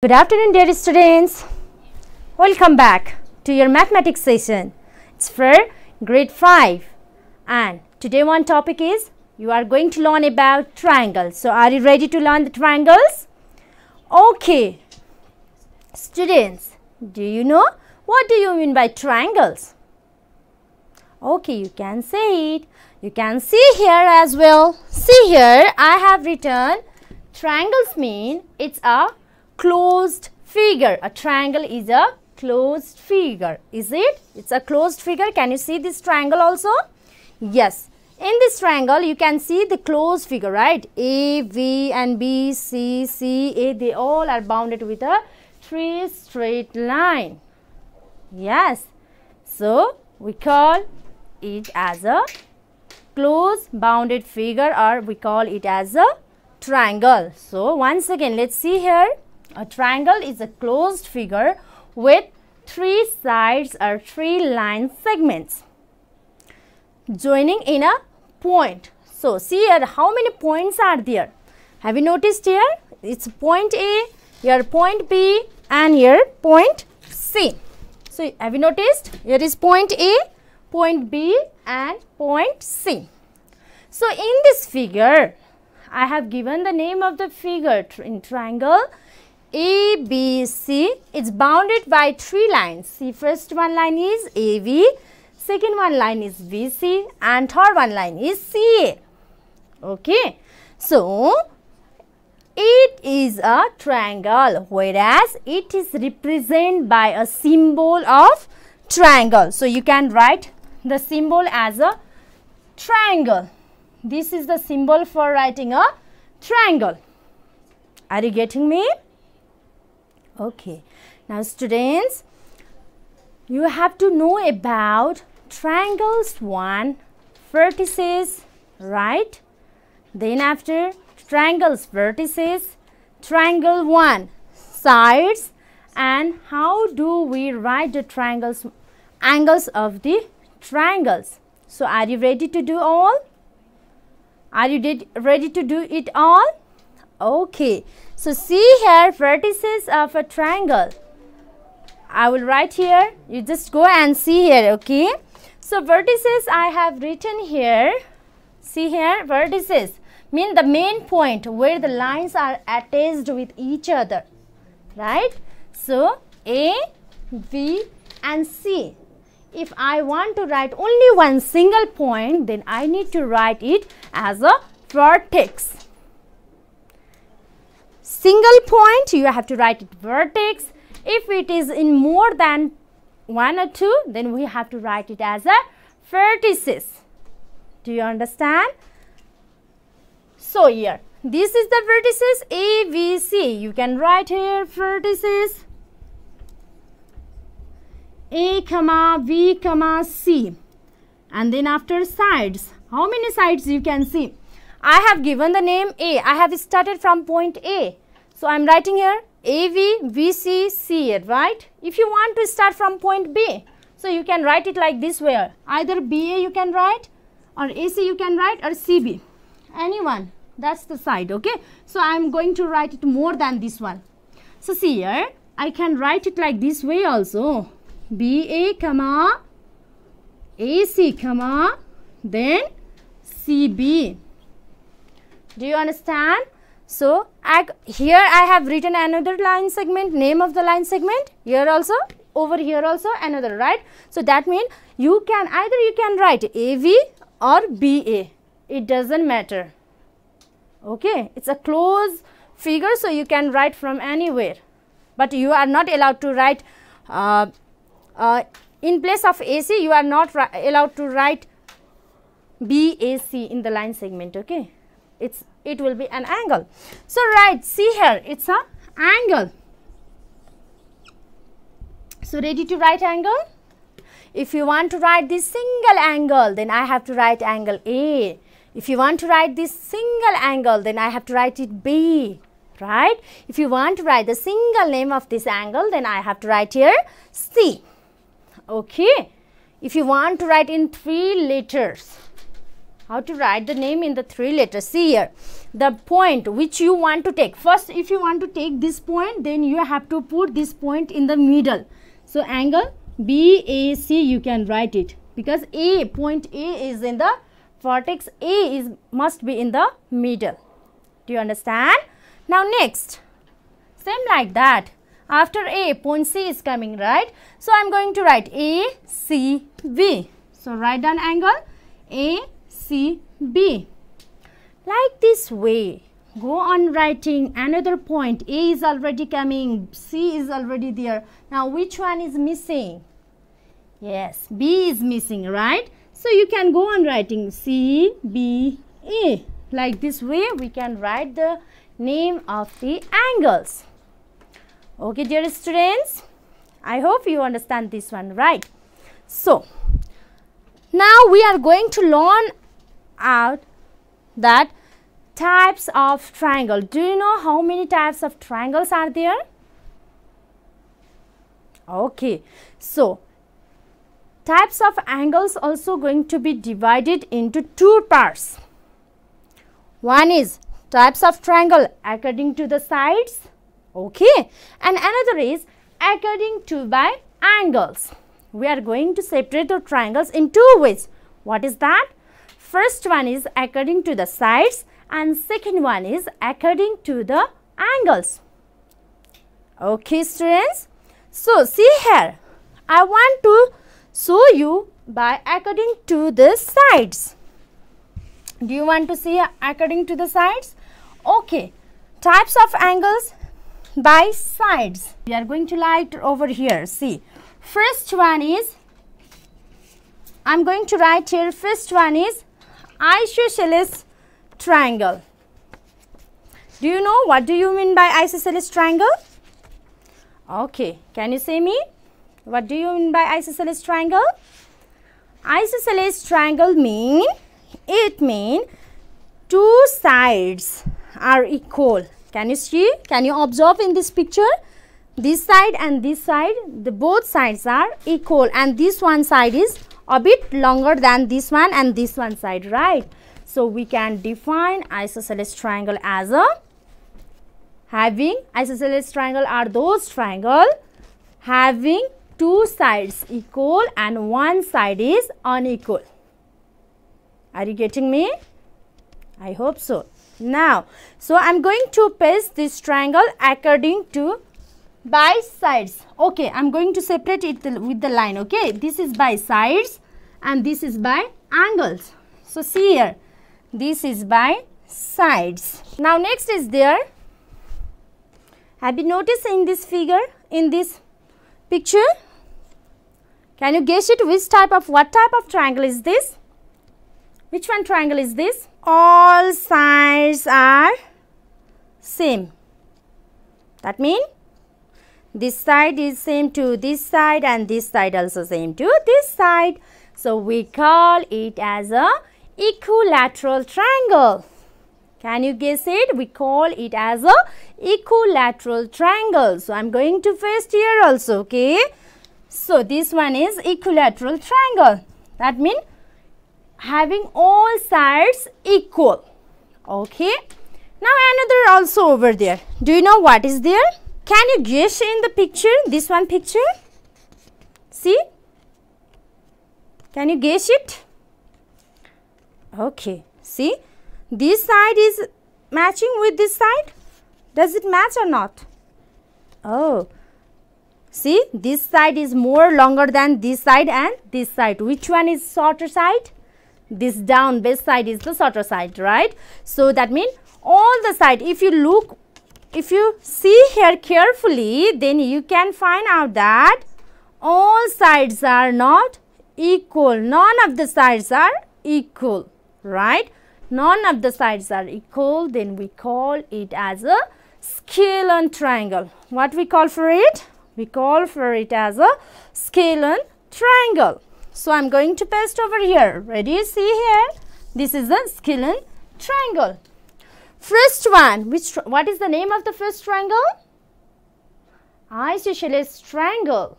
Good afternoon dear students. Welcome back to your mathematics session. It's for grade 5 and today one topic is you are going to learn about triangles. So are you ready to learn the triangles? Okay. Students, do you know what do you mean by triangles? Okay, you can say it. You can see here as well. See here, I have written triangles mean it's a closed figure. A triangle is a closed figure. Is it? It's a closed figure. Can you see this triangle also? Yes. In this triangle, you can see the closed figure, right? A, V and B, C, C, A, they all are bounded with a three straight line. Yes. So, we call it as a closed bounded figure or we call it as a triangle. So, once again, let's see here. A triangle is a closed figure with three sides or three line segments joining in a point. So, see here how many points are there. Have you noticed here? It's point A, here point B and here point C. So, have you noticed? Here is point A, point B and point C. So, in this figure, I have given the name of the figure in triangle ABC is bounded by three lines. See, first one line is AB, second one line is BC, and third one line is CA. Okay. So, it is a triangle whereas it is represented by a symbol of triangle. So, you can write the symbol as a triangle. This is the symbol for writing a triangle. Are you getting me? Okay. Now students, you have to know about triangles 1, vertices, right? Then after triangles vertices, triangle 1, sides and how do we write the triangles, angles of the triangles. So are you ready to do all? Are you ready to do it all? Okay. So see here vertices of a triangle. I will write here. You just go and see here, okay? So vertices I have written here. See here vertices mean the main point where the lines are attached with each other, right? So A, B and C. If I want to write only one single point, then I need to write it as a vertex single point you have to write it vertex if it is in more than one or two then we have to write it as a vertices do you understand so here this is the vertices a b c you can write here vertices a comma b comma c and then after sides how many sides you can see I have given the name A. I have started from point A. So, I am writing here AV, BC, CA, right? If you want to start from point B, so you can write it like this way. Either BA you can write or AC you can write or CB. Anyone. That's the side, okay? So, I am going to write it more than this one. So, see here, I can write it like this way also. BA, comma, AC, comma, then CB. Do you understand? So, here I have written another line segment, name of the line segment, here also, over here also another, right? So, that means you can, either you can write AV or BA, it doesn't matter, okay? It's a closed figure, so you can write from anywhere, but you are not allowed to write, uh, uh, in place of AC, you are not allowed to write BAC in the line segment, okay? it's it will be an angle so right see here it's a angle so ready to write angle if you want to write this single angle then i have to write angle a if you want to write this single angle then i have to write it b right if you want to write the single name of this angle then i have to write here c okay if you want to write in three letters how to write the name in the three letters see here the point which you want to take first if you want to take this point then you have to put this point in the middle so angle BAC you can write it because A point A is in the vertex A is must be in the middle do you understand now next same like that after A point C is coming right so I am going to write A C B so write down angle A C B. Like this way, go on writing another point. A is already coming, C is already there. Now, which one is missing? Yes, B is missing, right? So, you can go on writing C, B, A. Like this way, we can write the name of the angles. Okay, dear students, I hope you understand this one, right? So, now we are going to learn out that types of triangle. Do you know how many types of triangles are there? Okay, so types of angles also going to be divided into two parts. One is types of triangle according to the sides, okay, and another is according to by angles. We are going to separate the triangles in two ways. What is that? First one is according to the sides and second one is according to the angles. Okay students. So see here I want to show you by according to the sides. Do you want to see according to the sides? Okay. Types of angles by sides. We are going to write over here. See. First one is, I am going to write here, first one is isosceles triangle. Do you know what do you mean by isosceles triangle? Okay, can you see me? What do you mean by isosceles triangle? Isosceles triangle mean it mean two sides are equal. Can you see? Can you observe in this picture? This side and this side, the both sides are equal and this one side is a bit longer than this one and this one side right so we can define isosceles triangle as a having isosceles triangle are those triangle having two sides equal and one side is unequal are you getting me i hope so now so i'm going to paste this triangle according to by sides okay i'm going to separate it with the line okay this is by sides and this is by angles so see here this is by sides now next is there have you noticed in this figure in this picture can you guess it which type of what type of triangle is this which one triangle is this all sides are same that means this side is same to this side and this side also same to this side. So we call it as a equilateral triangle. Can you guess it? We call it as a equilateral triangle. So I'm going to first here also, okay? So this one is equilateral triangle. That means having all sides equal, okay? Now another also over there. Do you know what is there? Can you guess in the picture, this one picture? See? Can you guess it? Okay. See? This side is matching with this side. Does it match or not? Oh. See? This side is more longer than this side and this side. Which one is shorter side? This down base side is the shorter side, right? So, that means all the side. If you look if you see here carefully then you can find out that all sides are not equal none of the sides are equal right none of the sides are equal then we call it as a scalene triangle what we call for it we call for it as a scalene triangle so i'm going to paste over here ready see here this is a scalene triangle First one, which what is the name of the first triangle? Isosceles triangle.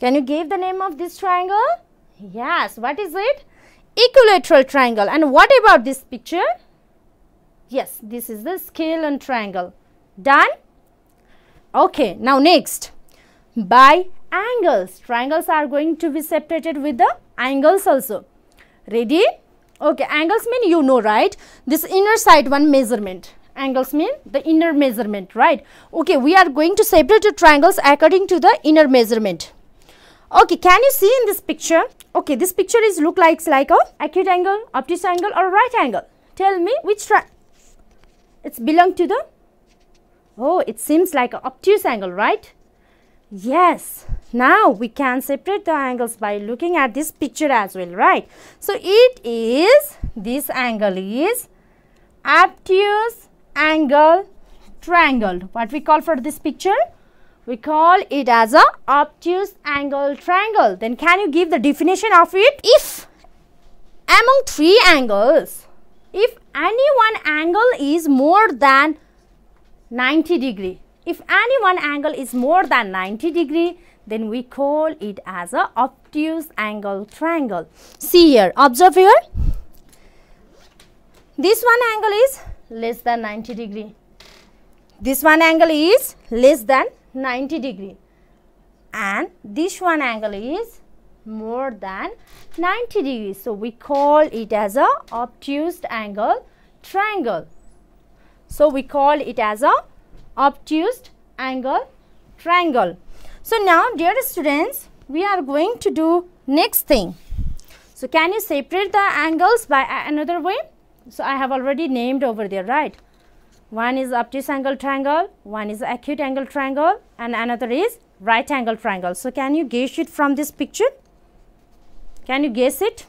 Can you give the name of this triangle? Yes, what is it? Equilateral triangle. And what about this picture? Yes, this is the scale and triangle. Done? Okay, now next. By angles. Triangles are going to be separated with the angles also. Ready? okay angles mean you know right this inner side one measurement angles mean the inner measurement right okay we are going to separate the triangles according to the inner measurement okay can you see in this picture okay this picture is look like like a acute angle obtuse angle or right angle tell me which tri it's belong to the oh it seems like a obtuse angle right Yes, now we can separate the angles by looking at this picture as well, right? So, it is, this angle is obtuse angle triangle. What we call for this picture? We call it as a obtuse angle triangle. Then can you give the definition of it? If among three angles, if any one angle is more than 90 degree, if any one angle is more than 90 degree, then we call it as a obtuse angle triangle. See here, observe here. This one angle is less than 90 degree. This one angle is less than 90 degree. And this one angle is more than 90 degrees. So, we call it as a obtuse angle triangle. So, we call it as a obtuse angle triangle. So now dear students, we are going to do next thing. So can you separate the angles by another way? So I have already named over there, right? One is obtuse angle triangle, one is acute angle triangle and another is right angle triangle. So can you guess it from this picture? Can you guess it?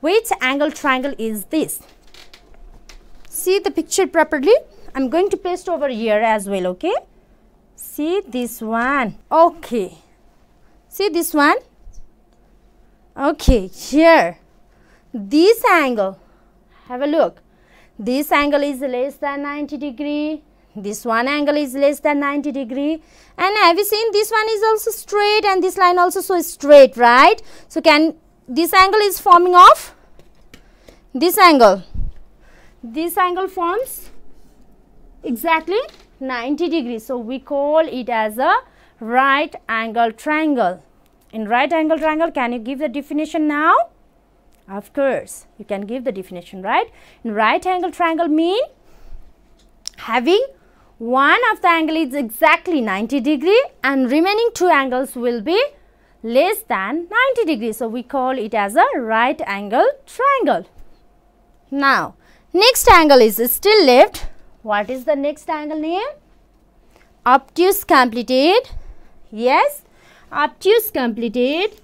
Which angle triangle is this? See the picture properly. I am going to paste over here as well okay. See this one okay. See this one okay here this angle have a look this angle is less than 90 degree this one angle is less than 90 degree and have you seen this one is also straight and this line also so straight right so can this angle is forming of this angle this angle forms exactly 90 degrees. So, we call it as a right angle triangle. In right angle triangle, can you give the definition now? Of course, you can give the definition, right? In right angle triangle mean having one of the angle is exactly 90 degree and remaining two angles will be less than 90 degree. So, we call it as a right angle triangle. Now, next angle is still left what is the next angle name? Obtuse completed. Yes, obtuse completed.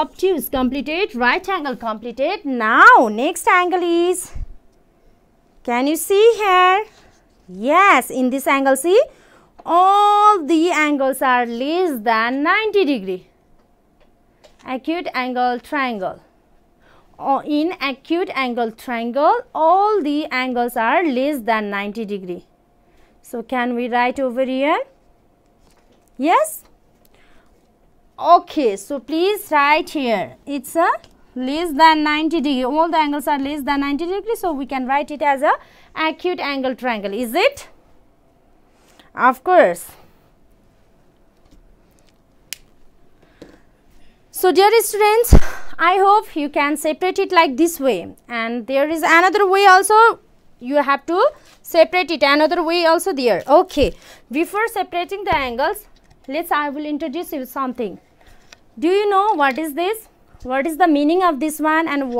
Obtuse completed, right angle completed. Now, next angle is, can you see here? Yes, in this angle, see, all the angles are less than 90 degree. Acute angle triangle or in acute angle triangle all the angles are less than 90 degree. So, can we write over here? Yes? Okay, so please write here. It's a less than 90 degree. All the angles are less than 90 degree. So, we can write it as a acute angle triangle. Is it? Of course. so dear students i hope you can separate it like this way and there is another way also you have to separate it another way also there okay before separating the angles let's i will introduce you something do you know what is this what is the meaning of this one and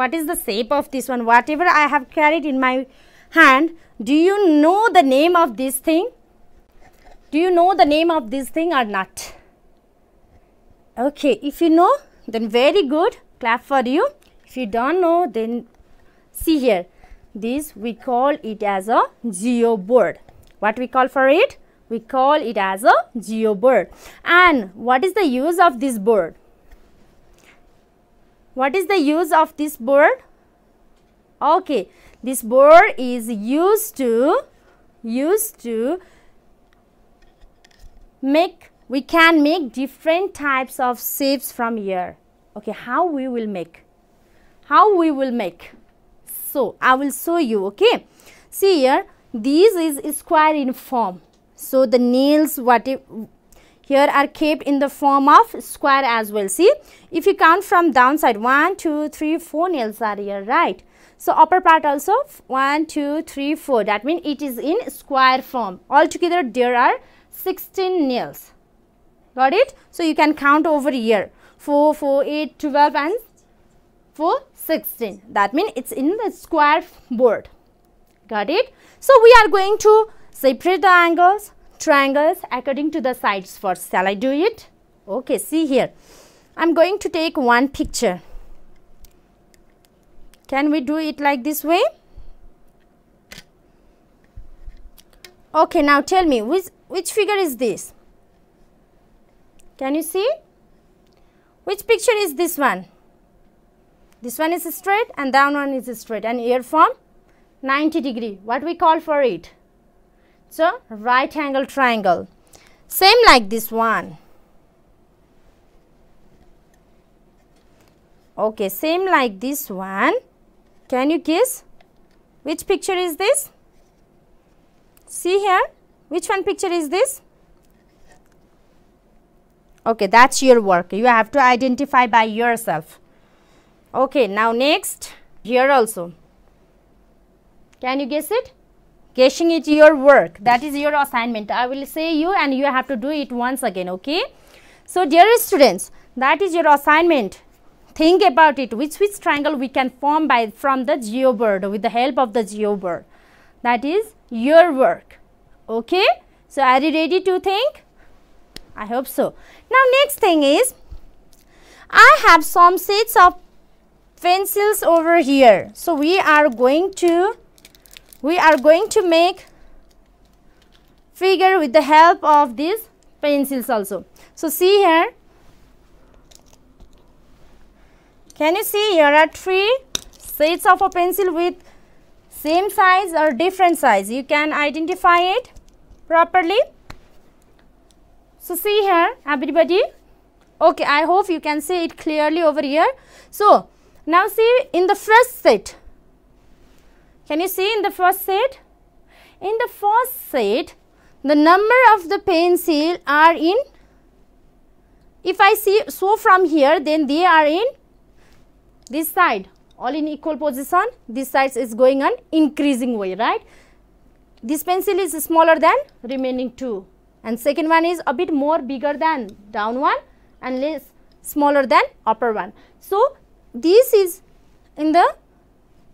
what is the shape of this one whatever i have carried in my hand do you know the name of this thing do you know the name of this thing or not Okay, if you know, then very good, clap for you. If you don't know, then see here. This we call it as a geo board. What we call for it? We call it as a geo board. And what is the use of this board? What is the use of this board? Okay, this board is used to used to make we can make different types of shapes from here okay how we will make how we will make so i will show you okay see here this is square in form so the nails what if, here are kept in the form of square as well see if you count from downside one two three four nails are here right so upper part also one two three four that means it is in square form altogether there are 16 nails got it so you can count over here 4 4 8 12 and 4 16 that means it's in the square board got it so we are going to separate the angles triangles according to the sides first shall i do it okay see here i'm going to take one picture can we do it like this way okay now tell me which which figure is this can you see? Which picture is this one? This one is straight and down one is straight and here from 90 degree. What we call for it? So, right angle triangle. Same like this one. Okay, same like this one. Can you guess? Which picture is this? See here, which one picture is this? okay that's your work you have to identify by yourself okay now next here also can you guess it guessing it your work that is your assignment i will say you and you have to do it once again okay so dear students that is your assignment think about it which which triangle we can form by from the geobird with the help of the geobird that is your work okay so are you ready to think I hope so. Now next thing is, I have some sets of pencils over here. So we are going to, we are going to make figure with the help of these pencils also. So see here, can you see here are three sets of a pencil with same size or different size. You can identify it properly. So, see here everybody, okay, I hope you can see it clearly over here. So, now see in the first set, can you see in the first set? In the first set, the number of the pencil are in, if I see so from here, then they are in this side, all in equal position, this side is going on increasing way, right? This pencil is smaller than remaining two, and second one is a bit more bigger than down one and less smaller than upper one. So, this is in the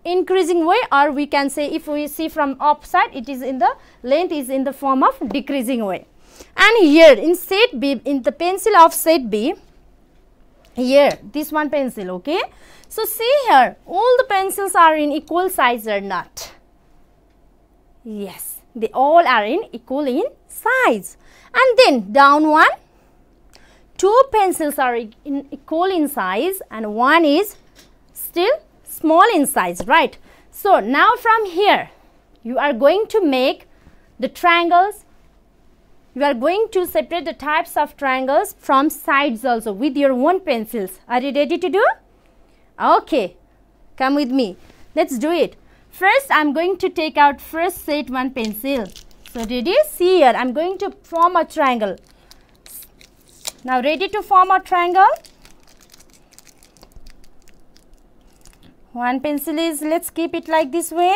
increasing way or we can say if we see from upside it is in the length is in the form of decreasing way. And here in set B in the pencil of set B here this one pencil okay. So, see here all the pencils are in equal size or not. Yes, they all are in equal in size and then down one two pencils are in equal in size and one is still small in size right so now from here you are going to make the triangles you are going to separate the types of triangles from sides also with your own pencils are you ready to do okay come with me let's do it first i'm going to take out first set one pencil so did you see here. I am going to form a triangle. Now ready to form a triangle? One pencil is, let's keep it like this way.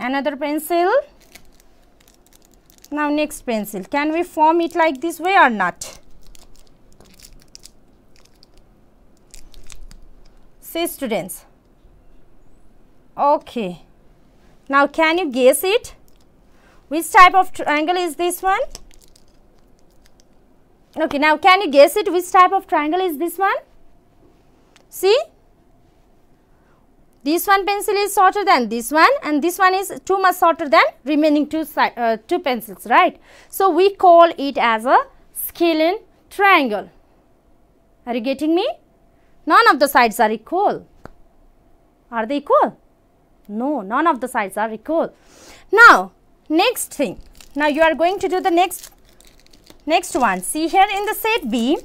Another pencil. Now next pencil. Can we form it like this way or not? Say students, Okay. Now, can you guess it? Which type of triangle is this one? Okay, now can you guess it? Which type of triangle is this one? See? This one pencil is shorter than this one and this one is too much shorter than remaining two, uh, two pencils, right? So, we call it as a scalene triangle. Are you getting me? None of the sides are equal. Are they equal? No, none of the sides are equal. Now, next thing. Now, you are going to do the next, next one. See here in the set B,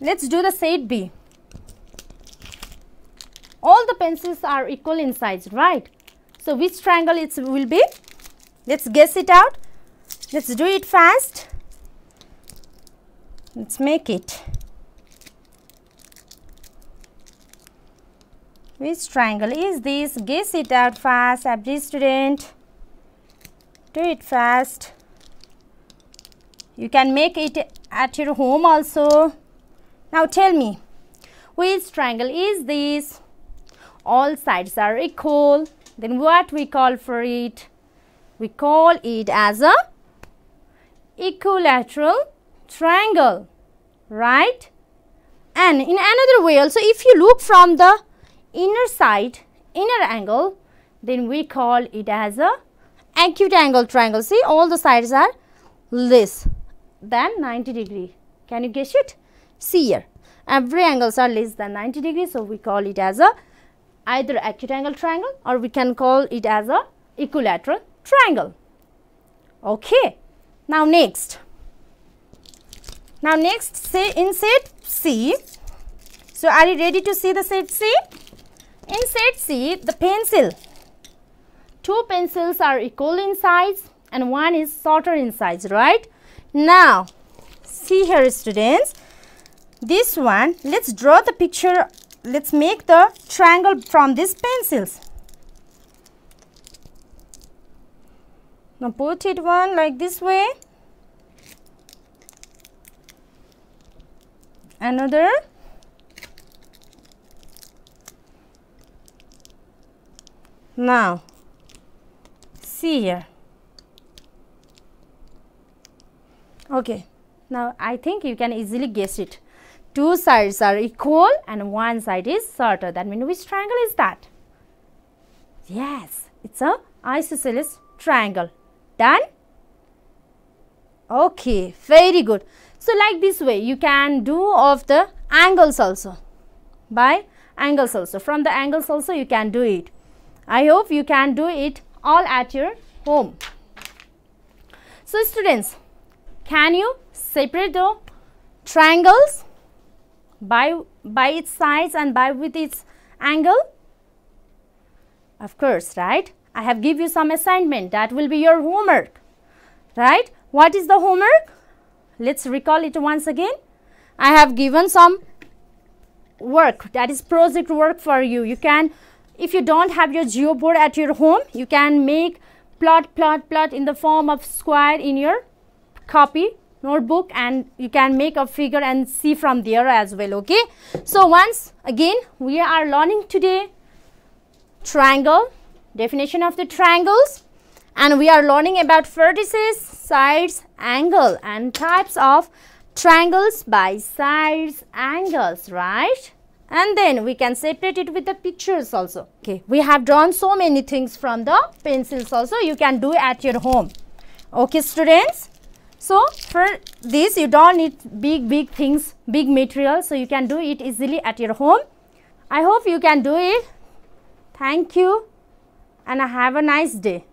let's do the set B. All the pencils are equal in size, right? So, which triangle it will be? Let's guess it out. Let's do it fast. Let's make it. Which triangle is this? Guess it out fast, every student. Do it fast. You can make it at your home also. Now tell me, which triangle is this? All sides are equal. Then what we call for it? We call it as a equilateral triangle, right? And in another way also, if you look from the inner side, inner angle, then we call it as a acute angle triangle. See all the sides are less than 90 degree. Can you guess it? See here. Every angles are less than 90 degree. So, we call it as a either acute angle triangle or we can call it as a equilateral triangle. Okay. Now, next. Now, next say in set C. So, are you ready to see the set C? In set C, the pencil. Two pencils are equal in size and one is shorter in size, right? Now, see here students, this one, let's draw the picture, let's make the triangle from these pencils. Now put it one like this way. Another Now, see here. Okay, now I think you can easily guess it. Two sides are equal and one side is shorter. That means which triangle is that? Yes, it's a isosceles triangle. Done? Okay, very good. So, like this way, you can do of the angles also. By angles also. From the angles also, you can do it. I hope you can do it all at your home. So students, can you separate the triangles by, by its sides and by with its angle? Of course, right? I have give you some assignment that will be your homework, right? What is the homework? Let's recall it once again. I have given some work that is project work for you. You can if you don't have your geoboard at your home you can make plot plot plot in the form of square in your copy notebook and you can make a figure and see from there as well okay so once again we are learning today triangle definition of the triangles and we are learning about vertices sides angle and types of triangles by sides angles right and then we can separate it with the pictures also. Okay, we have drawn so many things from the pencils also. You can do at your home. Okay, students. So, for this you don't need big, big things, big material. So, you can do it easily at your home. I hope you can do it. Thank you and have a nice day.